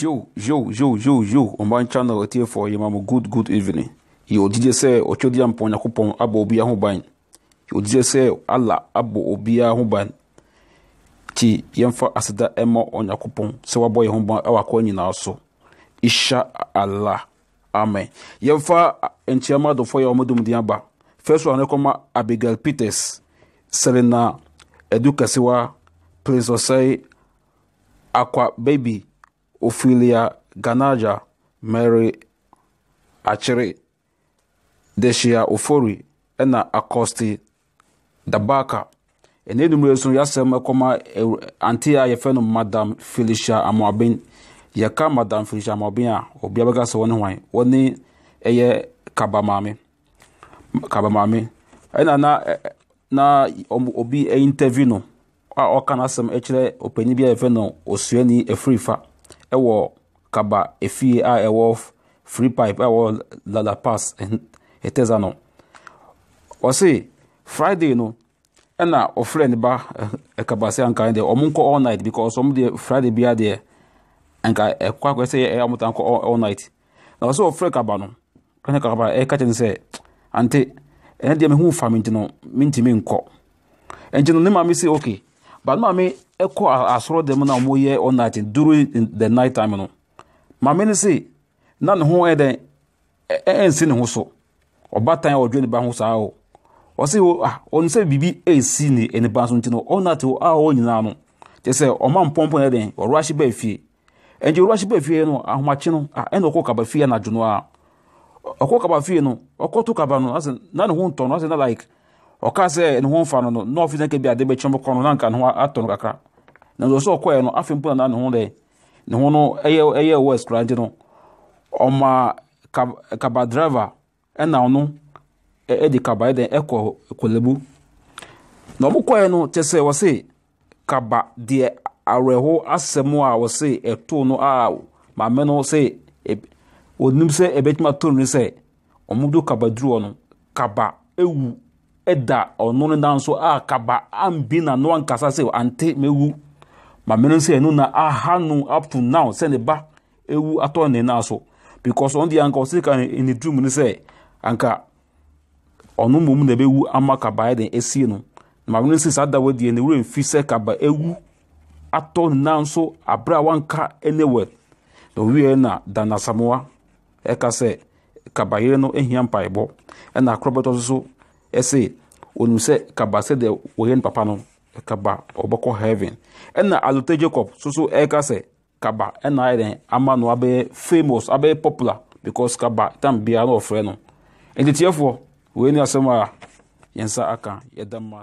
yo yo yo yo On my channel atiefoɔ for ma mo good good evening yɛ ogyigye sɛ ɔtwɛdeɛ mpɔ nyankopɔn abɔ obiara ho ban yɛ ogyigye sɛ ala abɔ obiara ho ban nti Emma on ɛma onyankopɔn sɛ wabɔ yɛ ho ban ɛwɔ e akɔ nyinaa so isha allah amen yɛmfa nkyiama adɔfoɔ yɛ ɔmo domden aba first one kɔma abigail peters selena edukasiwa prince say, Aqua baby ofilia Ganaja mary achiri deshia Ofori ena akosti Dabaka ene numre sun yasem ekoma e, antia ye fenu madam Felicia ya ka madam felicia mɔben a obia bɛka sɛ wani hwan wani ɛyɛ kaba maame kaba maame ɛna na e, na obi e interview no a ɔka n'asɛm kyerɛ ɔpanin bi a yɛfɛ no osuani afiri ɛwɔ kaba efie a ɛwɔ free pipe ɛwɔ pass ɛtɛza no ɔse friday no ɛna ɔfrɛ ne ba ɛkaba sɛ nka deɛ ɔmo nkɔ all night because ɔmo deɛ friday bia deɛ anka ɛkɔ akɔ sɛ ɛyɛ ɔmo tan all night na ɔsɛ ɔfrɛ kaba no kane kaba ɛka kyɛ ne sɛ ante ɛnɛ deɛ mehu fa me nti no mentimi nkɔ ɛnti no ne maame sɛ okay ba no maame ɛkɔ asɔrɔ dɛm na ɔmo yɛ all night during the night time no maame no se na ne ho yɛ dɛn ɛnsi ne ho so ɔbatan tan ɔdwe ne ba ho saa o ɔse wo oh, a ah, ɔno sɛ biribi ɛsi ne ne so nti all night a ɔwɔ nyinaa no kyɛ sɛ ɔma mpɔmpɔ yɛ bɛɛ fie bɛɛ fie no ahomakye no a ah, ɛna ɔkɔ kaba fie na no a ɔkɔ kaba kaba no na ne nka na nka na nanso sɛ ɔkɔɛ no afei mpo nana ne ho dɛ ne ho no ɛyɛ ɛyɛ ɛwɔ ɛskragye no ɔma kaba driver ɛna ɔno ɛde kaba ɛdɛn ɛkɔ kɔlɛbu na ɔmo kɔɛ no kyɛ sɛ wɔse kaba deɛ awerɛho asɛm a wɔse ɛto no a maame no se onim sɛ ɛbɛtumi ato no sɛ ɔmo do kaba duru no kaba ewu ɛda ɔno no nanso a kaba ambi na no ankasa sɛ ante mewu. ma mere nsị enu na aha up to now sɛ ne ba ewu atọ atɔ ne nan so because ɔn deɛ anka ɔsi ka ne drum ne sɛ anka ɔno mmom na ewu ama kaba yɛ de esie no ma mere nsị saa dawa deɛ ne wura nfi sɛ kaba ewu atọ ne nan so abere a wanka anywhere na owie na dana samoa ɛka sɛ kaba yere no ehia mpaebɔ ɛna akorɔ bɛtɔ so so ɛsɛ e onim sɛ kaba sɛ deɛ wɔyɛ papa no. kaba ɔbɛkɔ heaven ɛna alute jacob soso ɛka sɛ kaba ɛna ayɛ dɛn ama no abɛyɛ famous abɛyɛ popular because kaba tam biara na ɔfrɛ no ntetiefoɔ wei ni asɛm a yɛnsa aka yɛda mma